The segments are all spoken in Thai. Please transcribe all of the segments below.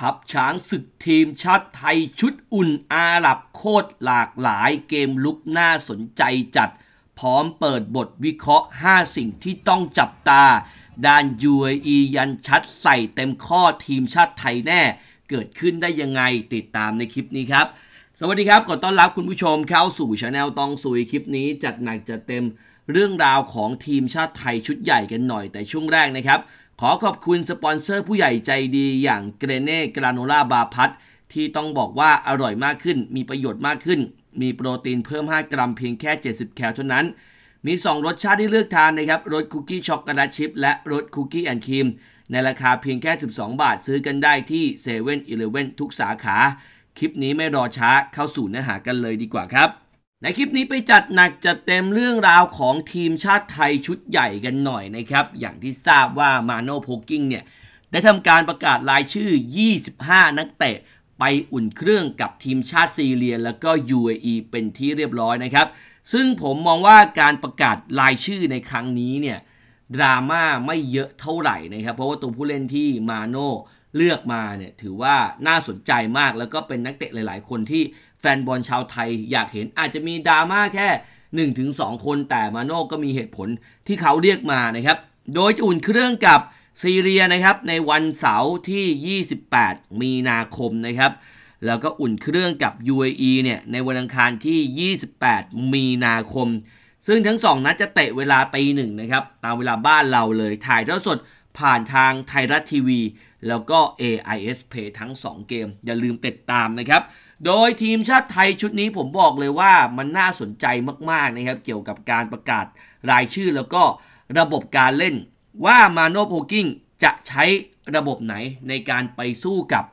ทับช้างศึกทีมชาติไทยชุดอุ่นอาหรับโคตรหลากหลายเกมลุกน่าสนใจจัด พร้อมเปิดบทวิเคราะห์ 5 สิ่งที่ต้องจับตา ด้านยเอียันชัดใส่เต็มข้อทีมชาติไทยแน่เกิดขึ้นได้ยังไงติดตามในคลิปนี้ครับ สวัสดีครับขอต้อนรับคุณผู้ชมเข้าสู่ช anel ตองสุยคลิปนี้ จัดหนักจัดเต็มเรื่องราวของทีมชาติไทยชุดใหญ่กันหน่อย แต่ช่วงแรกนะครับขอขอบคุณสปอนเซอร์ผู้ใหญ่ใจดีอย่างเกรเน่กราโนล่าบาพัทที่ต้องบอกว่าอร่อยมากขึ้น มีประโยชน์มากขึ้น มีโปรตีนเพิ่ม 5 กรัมเพียงแค่ 70 แคลเท่านั้น มี 2 รสชาติที่เลือกทานนะครับรสคุกกี้ช็อกโกแลตชิพและรสคุกกี้แอนด์ครีมในราคาเพียงแค่ 12 บาทซื้อกันได้ที่7 e เ e ่ e อทุกสาขา คลิปนี้ไม่รอช้าเข้าสู่เนื้อหากันเลยดีกว่าครับในคลิปนี้ไปจัดหนักจัดเต็มเรื่องราวของทีมชาติไทยชุดใหญ่กันหน่อยนะครับ อย่างที่ทราบว่ามาโนโพกิ้งเนี่ยได้ทำการประกาศรายชื่อ 25 นักเตะไปอุ่นเครื่องกับทีมชาติซีเรียแล้วก็ UAE เป็นที่เรียบร้อยนะครับ ซึ่งผมมองว่าการประกาศรายชื่อในครั้งนี้เนี่ยดราม่าไม่เยอะเท่าไหร่นะครับ เพราะว่าตัวผู้เล่นที่มาโนเลือกมาเนี่ยถือว่าน่าสนใจมากแล้วก็เป็นนักเตะหลาย ๆ คนที่แฟนบอลชาวไทยอยากเห็นอาจจะมีดราม่าแค่ 1-2 คนแต่มาโน่ก็มีเหตุผลที่เขาเรียกมานะครับ โดยจะอุ่นเครื่องกับซีเรียนะครับ ในวันเสาร์ที่ 28 มีนาคมนะครับ แล้วก็อุ่นเครื่องกับ UAE เนี่ยในวันอังคารที่ 28 มีนาคม ซึ่งทั้งสองนัดจะเตะเวลาตีหนึ่งนะครับ ตามเวลาบ้านเราเลยถ่ายทอดสด ผ่านทางไทยรัฐทีวี แล้วก็ AIS Play ทั้ง2เกมอย่าลืมติดตามนะครับโดยทีมชาติไทยชุดนี้ผมบอกเลยว่ามันน่าสนใจมากๆนะครับ เกี่ยวกับการประกาศรายชื่อแล้วก็ระบบการเล่นว่ามาโนโพกิ้งจะใช้ระบบไหนในการไปสู้กับ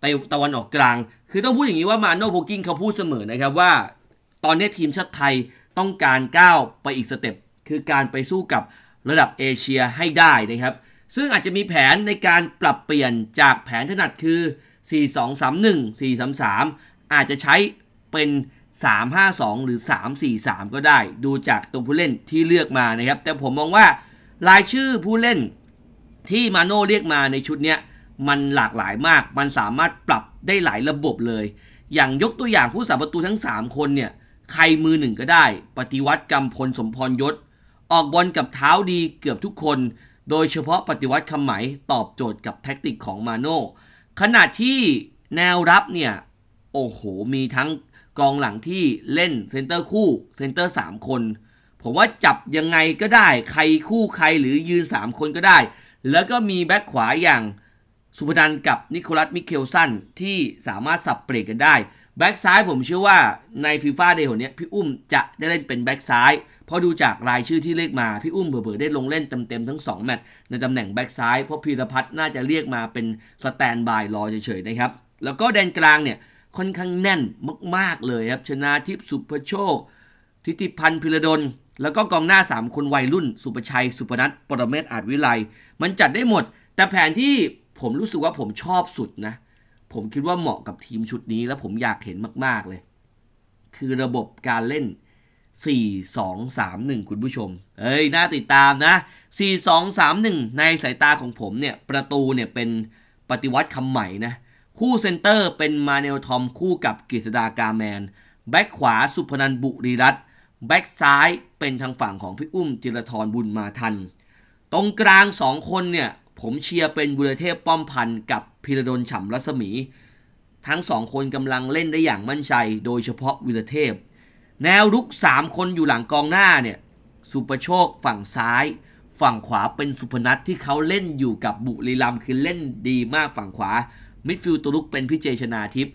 ไปตะวันออกกลาง คือต้องพูดอย่างนี้ว่ามาโนโพกิ้งเขาพูดเสมอนะครับว่า ตอนนี้ทีมชาติไทยต้องการก้าวไปอีกสเต็ปคือการไปสู้กับระดับเอเชียให้ได้นะครับ ซึ่งอาจจะมีแผนในการปรับเปลี่ยนจากแผนถนัดคือ4231 433 อาจจะใช้เป็น 352 หรือ 343 ก็ได้ ดูจากตัวผู้เล่นที่เลือกมานะครับ แต่ผมมองว่ารายชื่อผู้เล่นที่มาโน่เรียกมาในชุดเนี้ยมันหลากหลายมากมันสามารถปรับได้หลายระบบเลย อย่างยกตัวอย่างผู้สาประตูทั้ง 3 คนเนี่ย ใครมือหนึ่งก็ได้ ปฏิวัติกำพลสมพรยศ ออกบอลกับเท้าดีเกือบทุกคน โดยเฉพาะปฏิวัติคำไหมตอบโจทย์กับแท็กติกของมาโน่ขณะที่แนวรับเนี่ย โอ้โห มีทั้งกองหลังที่เล่นเซนเตอร์คู่เซนเตอร์ 3 คน ผมว่าจับยังไงก็ได้ใครคู่ใครหรือยืน 3 คนก็ได้ แล้วก็มีแบ็คขวาอย่างสุพนันกับนิโคลัสมิเคลสันที่สามารถสับเปลี่ยนกันได้ แบ็กซ้ายผมเชื่อว่าในฟีฟ่าเดย์หนนี้พี่อุ้มจะได้เล่นเป็นแบ็กซ้ายพอดูจากรายชื่อที่เรียกมา พี่อุ้มเบื่อๆได้ลงเล่นเต็มๆทั้ง 2 แมตช์ในตำแหน่งแบ็กซ้าย เพราะพีรพัฒน์น่าจะเรียกมาเป็นสแตนบายรอเฉยๆนะครับ แล้วก็แดนกลางเนี่ย ค่อนข้างแน่นมากๆเลยครับ ชนะทิพสุพโชคทิติพันธ์พิรดล แล้วก็กองหน้า 3 คนวัยรุ่น สุประชัยสุปนัทปรเมศอาจวิไลมันจัดได้หมด แต่แผนที่ผมรู้สึกว่าผมชอบสุดนะผมคิดว่าเหมาะกับทีมชุดนี้ และผมอยากเห็นมากๆเลย คือระบบการเล่น4231 คุณผู้ชม เอ้ย น่าติดตามนะ 4231 ในสายตาของผมเนี่ย ประตูเนี่ยเป็นปฏิวัติคำใหม่นะ คู่เซนเตอร์เป็นมาเนลทอมคู่กับกฤษดากาแมน แบ็กขวาสุพนันบุรีรัตแบ็กซ้ายเป็นทางฝั่งของพี่อุ้มจิรทรบุญมาทัน ตรงกลางสองคนเนี่ย ผมเชียร์เป็นบุรเทพป้อมพันธ์กับพิรดลฉ่ำรัศมี ทั้งสองคนกำลังเล่นได้อย่างมั่นใจ โดยเฉพาะวิรเทพแนวรุก 3 คนอยู่หลังกองหน้าเนี่ย สุปรโชคฝั่งซ้าย ฝั่งขวาเป็นสุพนัทที่เขาเล่นอยู่กับบุรีรัมคือเล่นดีมากฝั่งขวามิดฟิลด์ตัวลุกเป็นพี่เจชนาทิพย์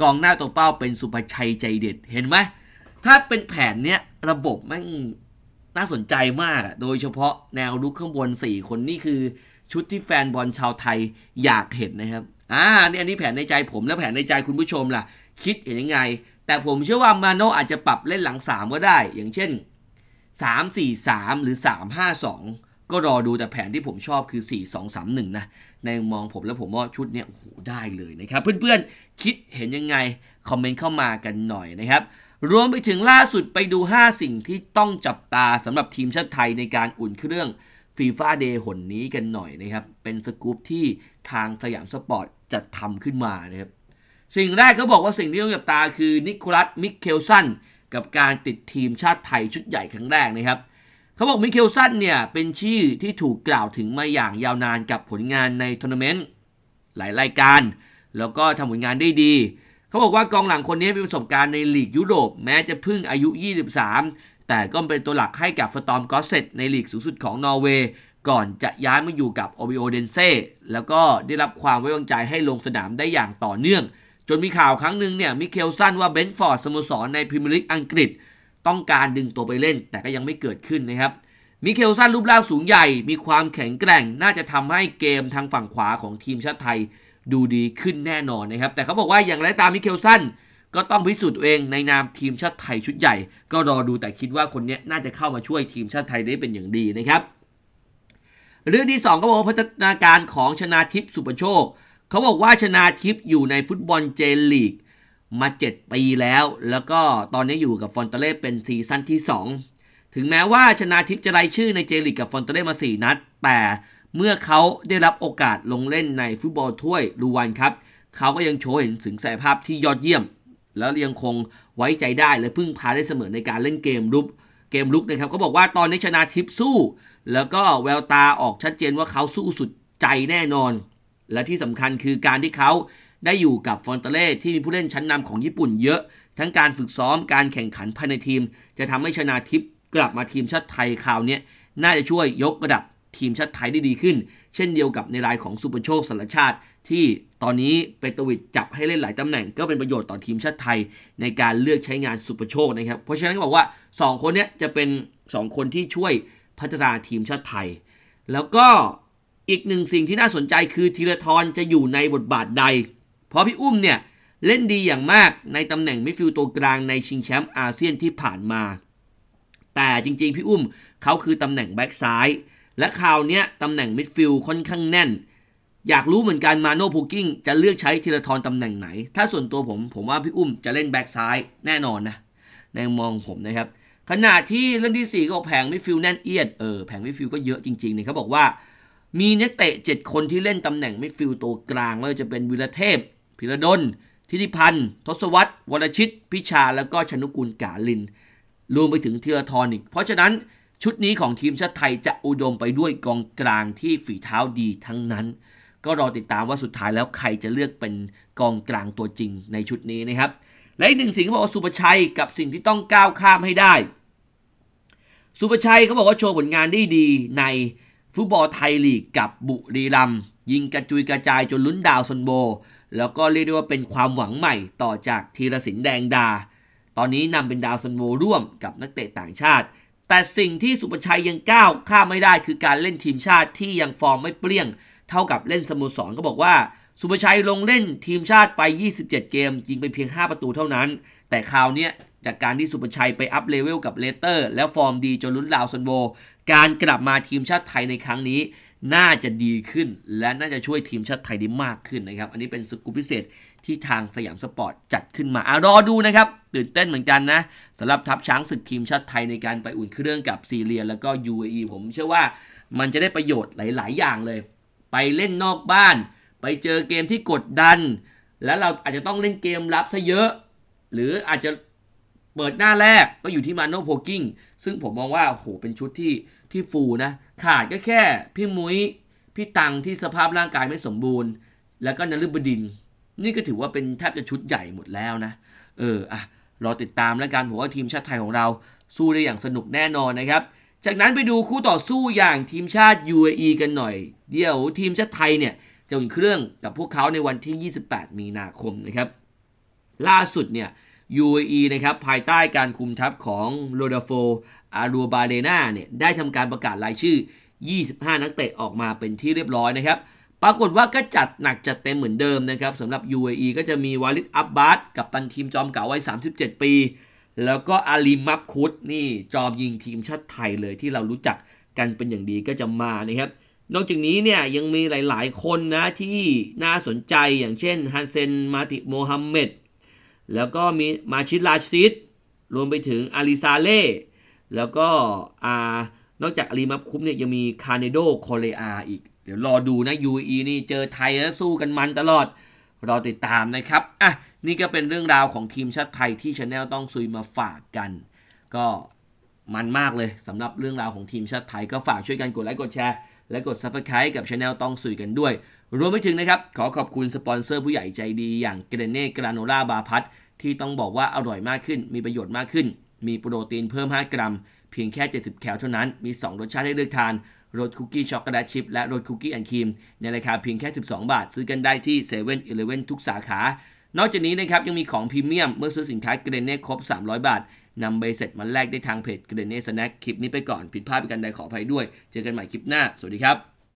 กองหน้าตัวเป้าเป็นสุภชัยใจเด็ดเห็นไหม ถ้าเป็นแผนเนี้ย ระบบแม่งน่าสนใจมากอะโดยเฉพาะแนวรุกข้างบน 4 คนนี่คือชุดที่แฟนบอลชาวไทยอยากเห็นนะครับอ่านี่อันนี้แผนในใจผมแล้วแผนในใจคุณผู้ชมล่ะ คิดเห็นยังไงแต่ผมเชื่อว่ามาโนอาจจะปรับเล่นหลัง 3 ก็ได้ อย่างเช่น 3 4 3 หรือ 3 5 2 ก็รอดูแต่แผนที่ผมชอบคือ 4 2 3 1นะ ในมองผมแล้วผมว่าชุดเนี้ย โอ้โห ได้เลยนะครับ เพื่อนๆ คิดเห็นยังไง คอมเมนต์เข้ามากันหน่อยนะครับ รวมไปถึงล่าสุดไปดู 5 สิ่งที่ต้องจับตาสำหรับทีมชาติไทยในการอุ่นเครื่องฟีฟ่าเดย์หนนี้กันหน่อยนะครับ เป็นสกู๊ปที่ทางสยามสปอร์ตจัดทำขึ้นมานะครับสิ่งแรกเขาบอกว่าสิ่งที่ต้องจับตาคือนิโคลัสมิเคลสันกับการติดทีมชาติไทยชุดใหญ่ครั้งแรกนะครับเขาบอกมิเคลสันเนี่ย เป็นชื่อที่ถูกกล่าวถึงมาอย่างยาวนานกับผลงานในทัวร์นาเมนต์ หลายรายการ แล้วก็ทำผลงานได้ดี เขาบอกว่ากองหลังคนนี้มีประสบการณ์ในลีกยุโรป แม้จะพึ่งอายุ 23 แต่ก็เป็นตัวหลักให้กับฟตอมกอสเซตในลีกสูงสุดของนอร์เวย์ ก่อนจะย้ายมาอยู่กับโอบิโอเดนเซ่แล้วก็ได้รับความไว้วางใจให้ลงสนามได้อย่างต่อเนื่องจนมีข่าวครั้งหนึ่งเนี่ยมิเคลสันว่าเบนฟอร์ดสโมสรในพรีเมียร์ลีกอังกฤษ ต้องการดึงตัวไปเล่นแต่ก็ยังไม่เกิดขึ้นนะครับ มิเคลสันรูปร่างสูงใหญ่มีความแข็งแกร่งน่าจะทำให้เกมทางฝั่งขวาของทีมชาติไทยดูดีขึ้นแน่นอนนะครับ แต่เขาบอกว่าอย่างไรตามมิเคลสัน ก็ต้องพิสูจน์ตัวเองในนามทีมชาติไทยชุดใหญ่ ก็รอดูแต่คิดว่าคนนี้น่าจะเข้ามาช่วยทีมชาติไทยได้เป็นอย่างดีนะครับเรื่องที่ 2ก็บอกพัฒนาการของชนาทิพย์สุปโชคเขาบอกว่าชนาทิพย์อยู่ในฟุตบอลเจลีกมา 7 ปีแล้ว แล้วก็ตอนนี้อยู่กับฟอนเตเล่เป็นซีซั่นที่ 2 ถึงแม้ว่าชนาทิพย์จะไร้ชื่อในเจลีกกับฟอนเตเล่มา4นัด แต่เมื่อเขาได้รับโอกาสลงเล่นในฟุตบอลถ้วยลูวันครับ เขาก็ยังโชว์เห็นถึงศักยภาพที่ยอดเยี่ยม แล้วยังคงไว้ใจได้และพึ่งพาได้เสมอในการเล่นเกมรุก เกมลุกนะครับก็บอกว่าตอนนี้ชนาทิพย์สู้ แล้วก็แววตาออกชัดเจนว่าเขาสู้สุดใจแน่นอนและที่สำคัญคือการที่เขาได้อยู่กับฟอนเตเล่ที่มีผู้เล่นชั้นนำของญี่ปุ่นเยอะ ทั้งการฝึกซ้อมการแข่งขันภายในทีม จะทำให้ชนาทิพย์กลับมาทีมชาติไทยคราวนี้น่าจะช่วยยกระดับทีมชาติไทยได้ดีขึ้น เช่นเดียวกับในรายของซูเปอร์โชคสารชาติ ที่ตอนนี้เปตวิดจับให้เล่นหลายตำแหน่งก็เป็นประโยชน์ต่อทีมชาติไทย ในการเลือกใช้งานซูเปอร์โชคนะครับเพราะฉะนั้นก็บอกว่า 2 คนนี้จะเป็น 2 คนที่ช่วยพัฒนาทีมชาติไทย แล้วก็อีกหนึ่งสิ่งที่น่าสนใจคือธีรทรจะอยู่ในบทบาทใด เพราะพี่อุ้มเนี่ย เล่นดีอย่างมากในตำแหน่งมิดฟิลด์ตัวกลางในชิงแชมป์อาเซียนที่ผ่านมา แต่จริง ๆพี่อุ้มเขาคือตำแหน่งแบ็กซ้าย และคราวนี้ตำแหน่งมิดฟิลด์ค่อนข้างแน่น อยากรู้เหมือนกันมาโน่พูกิ้งจะเลือกใช้ธีรทรตำแหน่งไหน ถ้าส่วนตัวผมผมว่าพี่อุ้มจะเล่นแบ็กซ้ายแน่นอนนะในมองผมนะครับ ขณะที่เรื่องที่ 4 ก็แผงมิดฟิลด์แน่นเอียด เออแผงมิดฟิลด์ก็เยอะจริงๆเนี่ยเขาบอกว่ามีนักเตะ7คนที่เล่นตำแหน่งไม่ฟิลตัวกลางไม่ว่าจะเป็นวิรเทพพิรดล ทิติพันธ์ ทศวรรษวรชิต พิชาแล้วก็ชนุกูลกาลิน รวมไปถึงเทอยทอนอีกเพราะฉะนั้นชุดนี้ของทีมชาติไทยจะอุดมไปด้วยกองกลางที่ฝีเท้าดีทั้งนั้น ก็รอติดตามว่าสุดท้ายแล้วใครจะเลือกเป็นกองกลางตัวจริงในชุดนี้นะครับและอีกหนึ่งสิ่งเขาบอกว่าสุประชัยกับสิ่งที่ต้องก้าวข้ามให้ได้ สุประชัยเขาบอกว่าโชว์ผลงานได้ดีในฟุตบอลไทยลีกกับบุรีรัมยิงกระจุยกระจายจนลุ้นดาวซนโบ แล้วก็เรียกได้ว่าเป็นความหวังใหม่ต่อจากธีรสินแดงดา ตอนนี้นำเป็นดาวซนโบร่วมกับนักเตะต่างชาติ แต่สิ่งที่สุประชัยยังก้าวข้ามไม่ได้คือการเล่นทีมชาติที่ยังฟอร์มไม่เปรี้ยง เท่ากับเล่นสโมสรก็บอกว่าสุประชัยลงเล่นทีมชาติไป 27 เกมยิงไปเพียง5ประตูเท่านั้น แต่คราวนี้จากการที่สุประชัยไปอัพเลเวล กับเลเตอร์แล้วฟอร์มดีจนลุ้นลาวซนโว การกลับมาทีมชาติไทยในครั้งนี้ น่าจะดีขึ้นและน่าจะช่วยทีมชาติไทยได้มากขึ้นนะครับ อันนี้เป็นสกูปพิเศษที่ทางสยามสปอร์ตจัดขึ้นมาอารอดูนะครับ ตื่นเต้นเหมือนกันนะสำหรับทัพช้างศึกทีมชาติไทยในการไปอุ่นเครื่องกับซีเรีย แล้วก็ UAE ผม เชื่อว่ามันจะได้ประโยชน์หลาย ๆ อย่างเลย ไปเล่นนอกบ้าน ไปเจอเกมที่กดดัน แล้วเราอาจจะต้องเล่นเกมรับซะเยอะ หรืออาจจะเปิดหน้าแรกก็อยู่ที่มาโนโพกิ้งซึ่งผมมองว่าโหเป็นชุดที่ที่ฟูนะ ขาดก็แค่พี่มุย้ย พี่ตังที่สภาพร่างกายไม่สมบูรณ์ แล้วก็นฤบดิน นี่ก็ถือว่าเป็นแทบจะชุดใหญ่หมดแล้วนะ เอออ่ะ รอติดตามแล้วกันผมว่าทีมชาติไทยของเรา สู้ได้อย่างสนุกแน่นอนนะครับ จากนั้นไปดูคู่ต่อสู้อย่างทีมชาติ UAE กันหน่อยเดี๋ยวทีมชาติไทยเนี่ยจะอุ่นเครื่องกับพวกเขาในวันที่ 28 มีนาคมนะครับล่าสุดเนี่ย UAE นะครับภายใต้การคุมทัพของโรดาโฟอารัวบาเลนาเนี่ยได้ทำการประกาศรายชื่อ 25 นักเตะออกมาเป็นที่เรียบร้อยนะครับ ปรากฏว่าก็จัดหนักจัดเต็มเหมือนเดิมนะครับสำหรับ UAE ก็จะมีวาลิดอับบาสกับตันทีมจอมเก่าวัย37 ปี แล้วก็อาลีมับคุดนี่จอมยิงทีมชาติไทยเลยที่เรารู้จักกันเป็นอย่างดีก็จะมานะครับนอกจากนี้เนี่ยยังมีหลาย ๆ คนนะที่น่าสนใจอย่างเช่นฮันเซนมาติโมฮัมเมดแล้วก็มีมาชิดลาชิดรวมไปถึงอาริซาเล่แล้วก็อานอกจากอารีมับคุปเนี่ยยังมีคาเนโดโคเลอาอีก เดี๋ยวรอดูนะ UAE นี่เจอไทยแล้วสู้กันมันตลอด รอติดตามนะครับอ่ะนี่ก็เป็นเรื่องราวของทีมชาติไทยที่ชาแนลต้องซุยมาฝากกัน ก็มันมากเลยสำหรับเรื่องราวของทีมชาติไทยก็ฝากช่วยกันกดไลค์กดแชร์และกด Subscribe กับช anel ต้องสุยกันด้วยรวมไปถึงนะครับขอขอบคุณสปอนเซอร์ผู้ใหญ่ใจดีอย่างเกรเน่กราโนล่าบาพัทที่ต้องบอกว่าอร่อยมากขึ้น มีประโยชน์มากขึ้น มีโปรตีนเพิ่ม 5 กรัม เพียงแค่ 70แคลเท่านั้น มี 2 รสชาติให้เลือกทาน รสคุกกี้ช็อกโกแลตชิพและรสคุกกี้แอนด์ครีม ในราคาเพียงแค่ 12 บาท ซื้อกันได้ที่เซเว่นอทุกสาขา นอกจากนี้นะครับยังมีของพรีเมียม เมื่อซื้อสินค้าเกรนเน่ครบ 300 บาทนำใบเสร็จมาแลกได้ทางเพจเกรนเน่สแน็คคลิปนี้ไปก่อนผิดพลาดปกันใดขออภัยด้วย เจอกันใหม่คลิปหน้า สวัสดีครับ